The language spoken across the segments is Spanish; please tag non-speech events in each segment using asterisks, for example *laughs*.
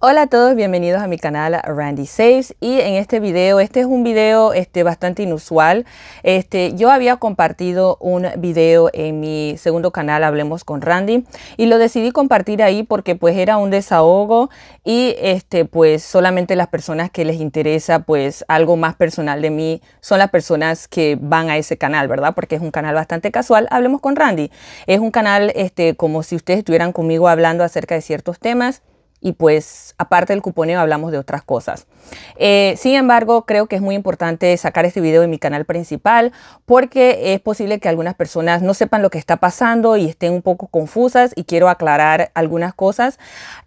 Hola a todos, bienvenidos a mi canal Randy Saves y en este video, este es un video este, bastante inusual. Este, yo había compartido un video en mi segundo canal Hablemos con Randy y lo decidí compartir ahí porque pues era un desahogo y este, pues solamente las personas que les interesa pues algo más personal de mí son las personas que van a ese canal, ¿verdad? Porque es un canal bastante casual, Hablemos con Randy. Es un canal este, como si ustedes estuvieran conmigo hablando acerca de ciertos temas y pues aparte del cuponeo hablamos de otras cosas. Eh, sin embargo, creo que es muy importante sacar este video de mi canal principal porque es posible que algunas personas no sepan lo que está pasando y estén un poco confusas y quiero aclarar algunas cosas.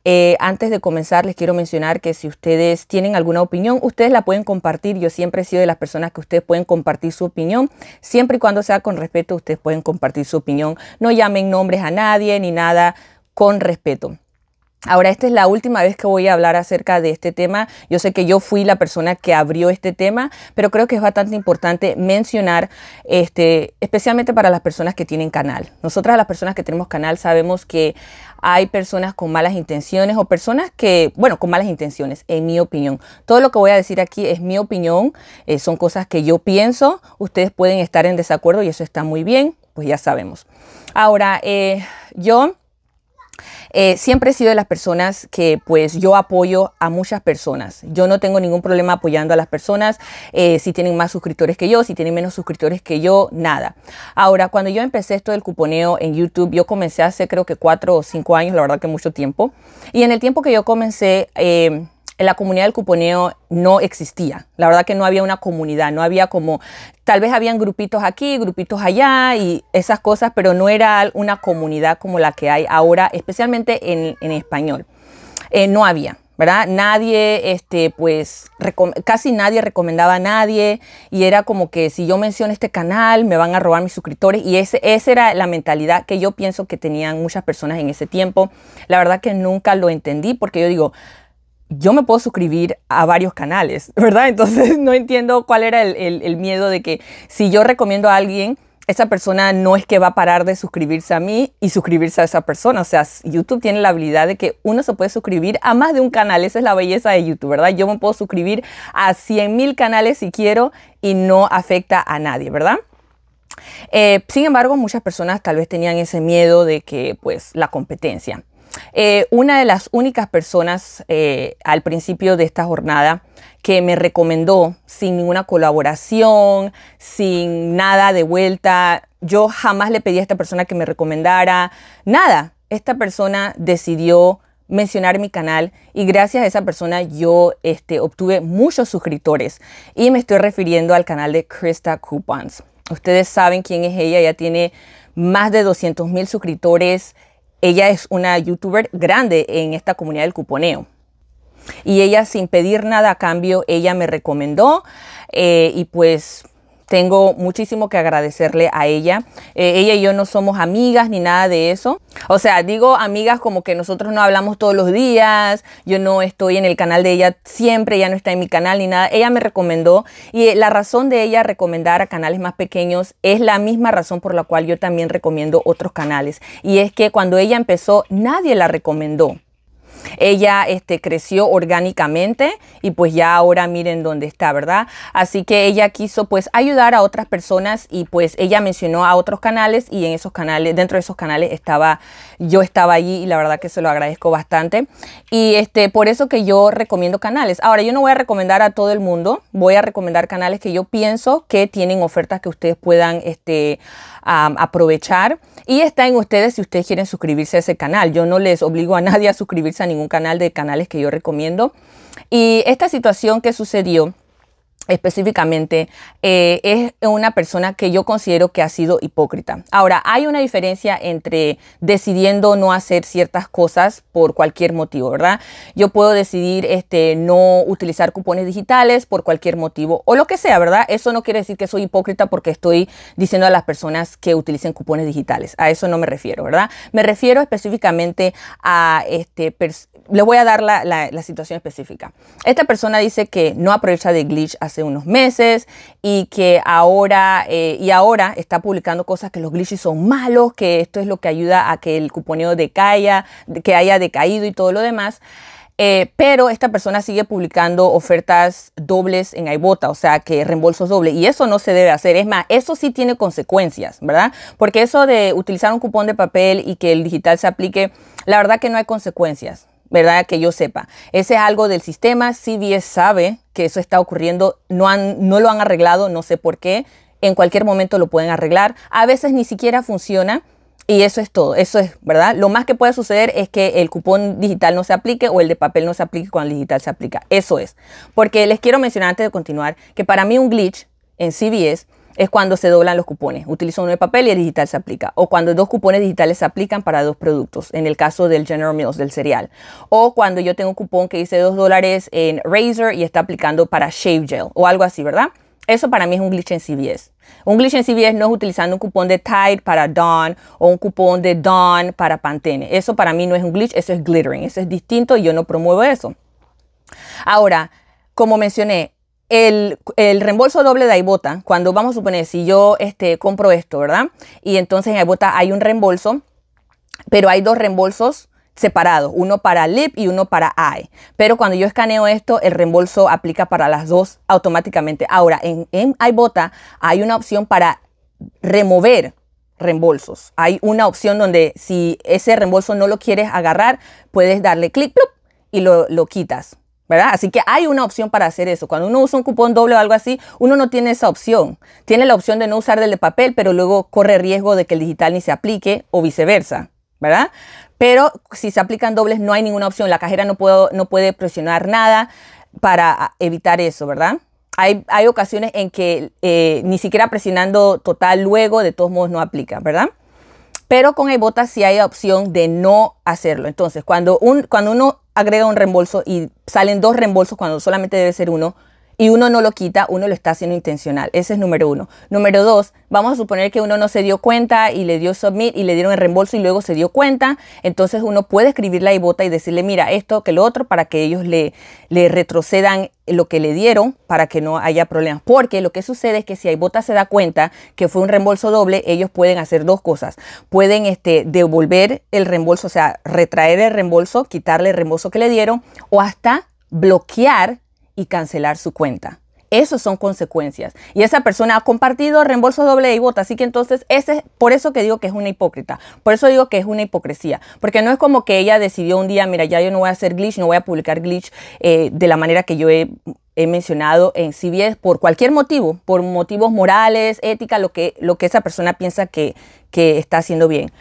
Eh, antes de comenzar, les quiero mencionar que si ustedes tienen alguna opinión, ustedes la pueden compartir. Yo siempre he sido de las personas que ustedes pueden compartir su opinión. Siempre y cuando sea con respeto, ustedes pueden compartir su opinión. No llamen nombres a nadie ni nada con respeto. Ahora, esta es la última vez que voy a hablar acerca de este tema. Yo sé que yo fui la persona que abrió este tema, pero creo que es bastante importante mencionar, este, especialmente para las personas que tienen canal. Nosotras, las personas que tenemos canal, sabemos que hay personas con malas intenciones o personas que, bueno, con malas intenciones, en mi opinión. Todo lo que voy a decir aquí es mi opinión, eh, son cosas que yo pienso, ustedes pueden estar en desacuerdo y eso está muy bien, pues ya sabemos. Ahora, eh, yo eh, siempre he sido de las personas que pues yo apoyo a muchas personas. Yo no tengo ningún problema apoyando a las personas, eh, si tienen más suscriptores que yo, si tienen menos suscriptores que yo, nada. Ahora, cuando yo empecé esto del cuponeo en YouTube, yo comencé hace creo que cuatro o cinco años, la verdad que mucho tiempo. Y en el tiempo que yo comencé... Eh, en la comunidad del cuponeo no existía. La verdad que no había una comunidad, no había como, tal vez habían grupitos aquí, grupitos allá y esas cosas, pero no era una comunidad como la que hay ahora, especialmente en, español. Eh, no había. ¿verdad? Nadie, este, pues, casi nadie recomendaba a nadie y era como que si yo menciono este canal me van a robar mis suscriptores y ese, esa era la mentalidad que yo pienso que tenían muchas personas en ese tiempo. La verdad que nunca lo entendí porque yo digo, yo me puedo suscribir a varios canales, *laughs* ¿verdad? Entonces *laughs* no entiendo cuál era el, miedo de que si yo recomiendo a alguien, esa persona no es que va a parar de suscribirse a mí y suscribirse a esa persona. O sea, YouTube tiene la habilidad de que uno se puede suscribir a más de un canal. Esa es la belleza de YouTube, ¿verdad? Yo me puedo suscribir a 100.000 mil canales si quiero y no afecta a nadie, ¿verdad? Eh, sin embargo, muchas personas tal vez tenían ese miedo de que, pues, la competencia. Eh, una de las únicas personas eh, al principio de esta jornada que me recomendó sin ninguna colaboración, sin nada de vuelta. Yo jamás le pedí a esta persona que me recomendara nada. Esta persona decidió mencionar mi canal y gracias a esa persona yo este, obtuve muchos suscriptores y me estoy refiriendo al canal de Krista Coupons. Ustedes saben quién es ella, ella tiene más de 200 mil suscriptores, ella es una youtuber grande en esta comunidad del cuponeo. Y ella sin pedir nada a cambio, ella me recomendó eh, y pues tengo muchísimo que agradecerle a ella. Eh, ella y yo no somos amigas ni nada de eso. O sea, digo amigas como que nosotros no hablamos todos los días, yo no estoy en el canal de ella siempre, ella no está en mi canal ni nada. Ella me recomendó y eh, la razón de ella recomendar a canales más pequeños es la misma razón por la cual yo también recomiendo otros canales. Y es que cuando ella empezó, nadie la recomendó. Ella este, creció orgánicamente y pues ya ahora miren dónde está, ¿verdad? Así que ella quiso pues ayudar a otras personas y pues ella mencionó a otros canales y en esos canales, dentro de esos canales estaba, yo estaba allí y la verdad que se lo agradezco bastante. Y este, por eso que yo recomiendo canales. Ahora, yo no voy a recomendar a todo el mundo, voy a recomendar canales que yo pienso que tienen ofertas que ustedes puedan este, aprovechar y está en ustedes si ustedes quieren suscribirse a ese canal. Yo no les obligo a nadie a suscribirse a ningún canal de canales que yo recomiendo. Y esta situación que sucedió específicamente, eh, es una persona que yo considero que ha sido hipócrita. Ahora, hay una diferencia entre decidiendo no hacer ciertas cosas por cualquier motivo, ¿verdad? Yo puedo decidir este, no utilizar cupones digitales por cualquier motivo o lo que sea, ¿verdad? Eso no quiere decir que soy hipócrita porque estoy diciendo a las personas que utilicen cupones digitales. A eso no me refiero, ¿verdad? Me refiero específicamente a, este, le voy a dar la, situación específica. Esta persona dice que no aprovecha de glitch hace unos meses y que ahora, eh, y ahora está publicando cosas que los glitches son malos, que esto es lo que ayuda a que el cuponeo decaya, que haya decaído y todo lo demás. Eh, pero esta persona sigue publicando ofertas dobles en iBota, o sea que reembolsos doble Y eso no se debe hacer. Es más, eso sí tiene consecuencias, ¿verdad? Porque eso de utilizar un cupón de papel y que el digital se aplique, la verdad que no hay consecuencias. ¿verdad? Que yo sepa. Ese es algo del sistema. CBS sabe que eso está ocurriendo. No, han, no lo han arreglado, no sé por qué. En cualquier momento lo pueden arreglar. A veces ni siquiera funciona. Y eso es todo, eso es, ¿verdad? Lo más que puede suceder es que el cupón digital no se aplique o el de papel no se aplique cuando el digital se aplica. Eso es. Porque les quiero mencionar antes de continuar que para mí un glitch en CBS es cuando se doblan los cupones. Utilizo uno de papel y el digital se aplica. O cuando dos cupones digitales se aplican para dos productos, en el caso del General Mills, del cereal. O cuando yo tengo un cupón que dice 2 dólares en Razor y está aplicando para Shave Gel o algo así, ¿verdad? Eso para mí es un glitch en CVS. Un glitch en CVS no es utilizando un cupón de Tide para Dawn o un cupón de Dawn para Pantene. Eso para mí no es un glitch, eso es glittering. Eso es distinto y yo no promuevo eso. Ahora, como mencioné, el, reembolso doble de iBOTA, cuando vamos a suponer, si yo este, compro esto, ¿verdad? Y entonces en iBOTA hay un reembolso, pero hay dos reembolsos separados, uno para LIP y uno para AI. E. Pero cuando yo escaneo esto, el reembolso aplica para las dos automáticamente. Ahora, en, en hay una opción para remover reembolsos. Hay una opción donde si ese reembolso no lo quieres agarrar, puedes darle clic, y lo, lo quitas. Así que hay una opción para hacer eso. Cuando uno usa un cupón doble o algo así, uno no tiene esa opción. Tiene la opción de no usar el de papel, pero luego corre riesgo de que el digital ni se aplique o viceversa, ¿verdad? Pero si se aplican dobles no hay ninguna opción. La cajera no, puedo, no puede presionar nada para ah, evitar eso, ¿verdad? Hay, hay ocasiones en que eh, ni siquiera presionando total luego, de todos modos no aplica, ¿verdad? pero con el bota sí hay opción de no hacerlo. Entonces, cuando, un, cuando uno agrega un reembolso y salen dos reembolsos cuando solamente debe ser uno, y uno no lo quita, uno lo está haciendo intencional. Ese es número uno. Número dos, vamos a suponer que uno no se dio cuenta y le dio submit y le dieron el reembolso y luego se dio cuenta. Entonces uno puede escribirle la ibota y decirle, mira, esto que lo otro, para que ellos le, le retrocedan lo que le dieron para que no haya problemas. Porque lo que sucede es que si Ibota se da cuenta que fue un reembolso doble, ellos pueden hacer dos cosas. Pueden este, devolver el reembolso, o sea, retraer el reembolso, quitarle el reembolso que le dieron o hasta bloquear y cancelar su cuenta. Esas son consecuencias. Y esa persona ha compartido reembolso doble y bota. Así que entonces, ese por eso que digo que es una hipócrita. Por eso digo que es una hipocresía. Porque no es como que ella decidió un día, mira, ya yo no voy a hacer glitch, no voy a publicar glitch eh, de la manera que yo he, mencionado en CBS por cualquier motivo, por motivos morales, ética, lo que, lo que esa persona piensa que, está haciendo bien.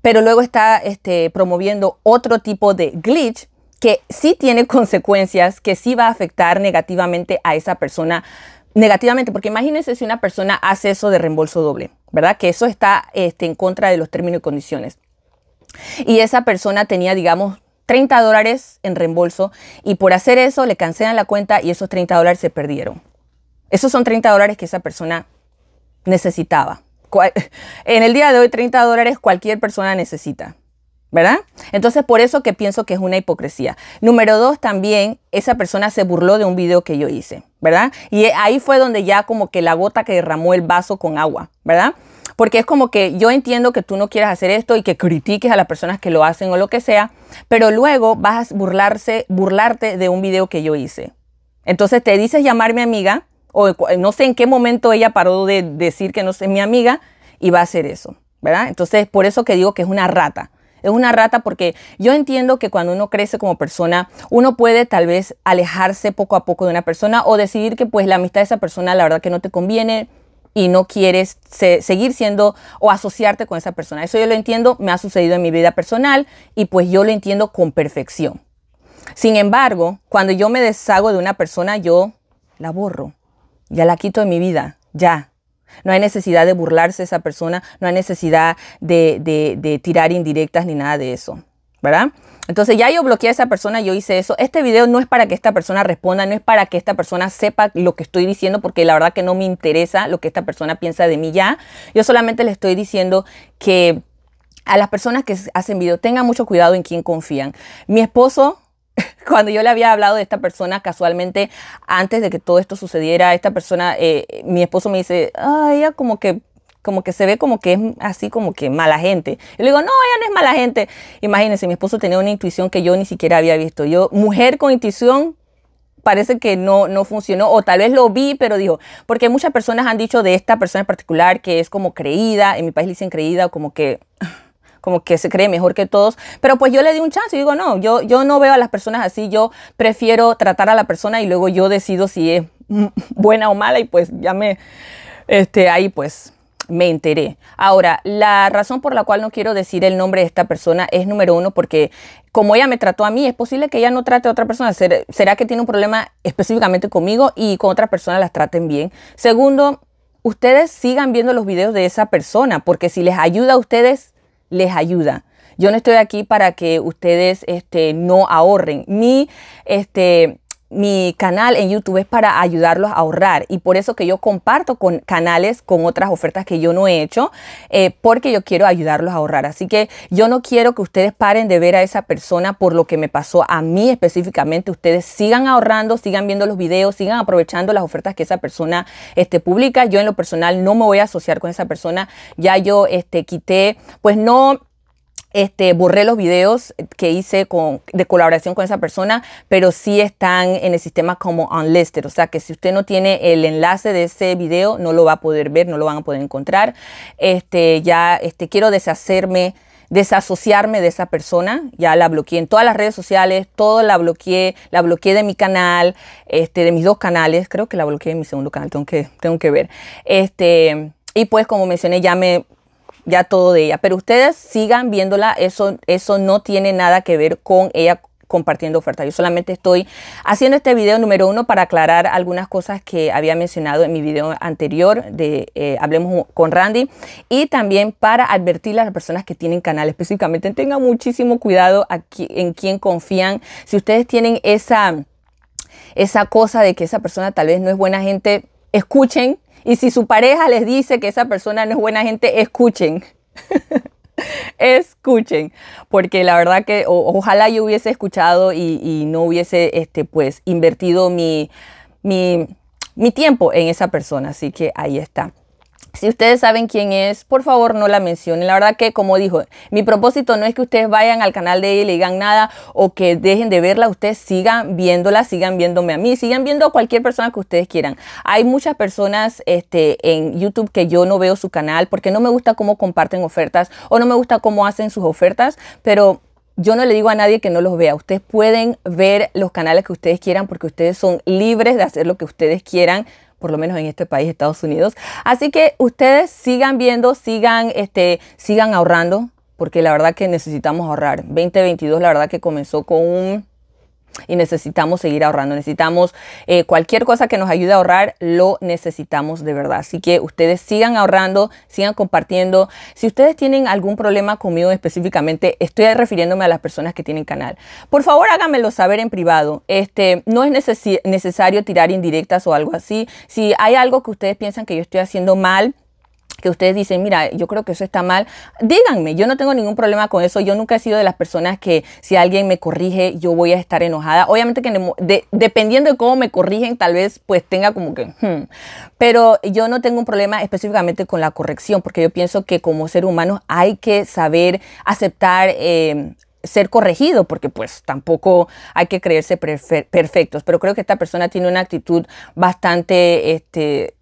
pero luego está este, promoviendo otro tipo de glitch que sí tiene consecuencias, que sí va a afectar negativamente a esa persona negativamente, porque imagínense si una persona hace eso de reembolso doble, ¿verdad? Que eso está este, en contra de los términos y condiciones. Y esa persona tenía, digamos, 30 dólares en reembolso y por hacer eso le cancelan la cuenta y esos 30 dólares se perdieron. Esos son 30 dólares que esa persona necesitaba. *laughs* En el día de hoy, 30 dólares cualquier persona necesita. ¿verdad? Entonces, por eso que pienso que es una hipocresía. Número dos, también esa persona se burló de un video que yo hice, ¿verdad? Y ahí fue donde ya como que la gota que derramó el vaso con agua, ¿verdad? Porque es como que yo entiendo que tú no quieres hacer esto y que critiques a las personas que lo hacen o lo que sea, pero luego vas a burlarse, burlarte de un video que yo hice. Entonces te dices llamar mi amiga, o no sé en qué momento ella paró de decir que no es mi amiga, y va a hacer eso, ¿verdad? Entonces, por eso que digo que es una rata es una rata porque yo entiendo que cuando uno crece como persona, uno puede tal vez alejarse poco a poco de una persona o decidir que pues la amistad de esa persona la verdad que no te conviene, y no quieres seguir siendo o asociarte con esa persona. Eso yo lo entiendo, me ha sucedido en mi vida personal y pues yo lo entiendo con perfección. Sin embargo, cuando yo me deshago de una persona, yo la borro, ya la quito de mi vida, ya, no hay necesidad de burlarse a esa persona, no hay necesidad de, tirar indirectas ni nada de eso, ¿verdad? Entonces ya yo bloqueé a esa persona, yo hice eso. Este video no es para que esta persona responda, no es para que esta persona sepa lo que estoy diciendo, porque la verdad que no me interesa lo que esta persona piensa de mí ya. Yo solamente le estoy diciendo que a las personas que hacen video tengan mucho cuidado en quién confían. Mi esposo *laughs* cuando yo le había hablado de esta persona casualmente antes de que todo esto sucediera, esta persona, eh, mi esposo me dice, ah, ella como que como que se ve como que es así como que mala gente. Yo le digo, no, ella no es mala gente. Imagínense, mi esposo tenía una intuición que yo ni siquiera había visto. Yo, mujer con intuición, parece que no, no funcionó, o tal vez lo vi, pero dijo, porque muchas personas han dicho de esta persona en particular que es como creída, en mi país le dicen creída, como que como que se cree mejor que todos, pero pues yo le di un chance y digo, no, yo, yo no veo a las personas así, yo prefiero tratar a la persona y luego yo decido si es *laughs* buena o mala y pues ya me, este, ahí pues me enteré. Ahora, la razón por la cual no quiero decir el nombre de esta persona es número uno, porque como ella me trató a mí, es posible que ella no trate a otra persona. ¿Será que tiene un problema específicamente conmigo y con otras personas las traten bien? Segundo, ustedes sigan viendo los videos de esa persona, porque si les ayuda a ustedes, les ayuda. Yo no estoy aquí para que ustedes este, no ahorren. ni este, mi canal en YouTube es para ayudarlos a ahorrar y por eso que yo comparto con canales con otras ofertas que yo no he hecho eh, porque yo quiero ayudarlos a ahorrar. Así que yo no quiero que ustedes paren de ver a esa persona por lo que me pasó a mí específicamente. Ustedes sigan ahorrando, sigan viendo los videos, sigan aprovechando las ofertas que esa persona este, publica. Yo en lo personal no me voy a asociar con esa persona. Ya yo este, quité, pues no este, borré los videos que hice con, de colaboración con esa persona, pero sí están en el sistema como unlisted. O sea que si usted no tiene el enlace de ese video, no lo va a poder ver, no lo van a poder encontrar. Este, ya este, quiero deshacerme desasociarme de esa persona, ya la bloqueé en todas las redes sociales, todo la bloqueé, la bloqueé de mi canal, este, de mis dos canales, creo que la bloqueé en mi segundo canal, tengo que, tengo que ver. Este, y pues como mencioné, ya me ya todo de ella. Pero ustedes sigan viéndola, eso, eso no tiene nada que ver con ella compartiendo ofertas. Yo solamente estoy haciendo este video número uno para aclarar algunas cosas que había mencionado en mi video anterior de eh, Hablemos con Randy y también para advertir a las personas que tienen canal específicamente. Tengan muchísimo cuidado aquí, en quién confían. Si ustedes tienen esa, esa cosa de que esa persona tal vez no es buena gente, escuchen y si su pareja les dice que esa persona no es buena gente, escuchen. *laughs* escuchen, porque la verdad que ojalá yo hubiese escuchado y, no hubiese este, pues, invertido mi, mi, mi tiempo en esa persona. Así que ahí está. Si ustedes saben quién es, por favor no la mencionen. La verdad que, como dijo, mi propósito no es que ustedes vayan al canal de ella y le digan nada o que dejen de verla. Ustedes sigan viéndola, sigan viéndome a mí, sigan viendo a cualquier persona que ustedes quieran. Hay muchas personas este, en YouTube que yo no veo su canal porque no me gusta cómo comparten ofertas o no me gusta cómo hacen sus ofertas, pero yo no le digo a nadie que no los vea. Ustedes pueden ver los canales que ustedes quieran porque ustedes son libres de hacer lo que ustedes quieran por lo menos en este país, Estados Unidos. Así que ustedes sigan viendo, sigan, este, sigan ahorrando, porque la verdad que necesitamos ahorrar. 2022, la verdad que comenzó con un y necesitamos seguir ahorrando. Necesitamos eh, cualquier cosa que nos ayude a ahorrar, lo necesitamos de verdad. Así que ustedes sigan ahorrando, sigan compartiendo. Si ustedes tienen algún problema conmigo específicamente, estoy refiriéndome a las personas que tienen canal. Por favor, háganmelo saber en privado. Este, no es necesario tirar indirectas o algo así. Si hay algo que ustedes piensan que yo estoy haciendo mal, que ustedes dicen, mira, yo creo que eso está mal, díganme, yo no tengo ningún problema con eso, yo nunca he sido de las personas que si alguien me corrige, yo voy a estar enojada. Obviamente que dependiendo de cómo me corrigen, tal vez pues tenga como que, hmm". pero yo no tengo un problema específicamente con la corrección, porque yo pienso que como ser humano hay que saber aceptar... Em, ser corregido, porque pues tampoco hay que creerse perfectos, pero creo que esta persona tiene una actitud bastante este,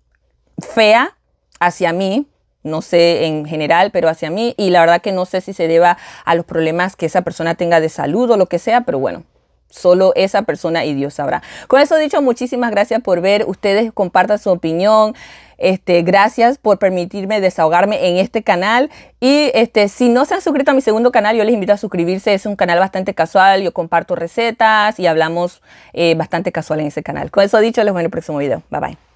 fea hacia mí, no sé en general, pero hacia mí, y la verdad que no sé si se deba a los problemas que esa persona tenga de salud o lo que sea, pero bueno, solo esa persona y Dios sabrá. Con eso dicho, muchísimas gracias por ver. Ustedes compartan su opinión. Este, gracias por permitirme desahogarme en este canal. Y este, si no se han suscrito a mi segundo canal, yo les invito a suscribirse. Es un canal bastante casual. Yo comparto recetas y hablamos eh, bastante casual en ese canal. Con eso dicho, les veo en el próximo video. Bye bye.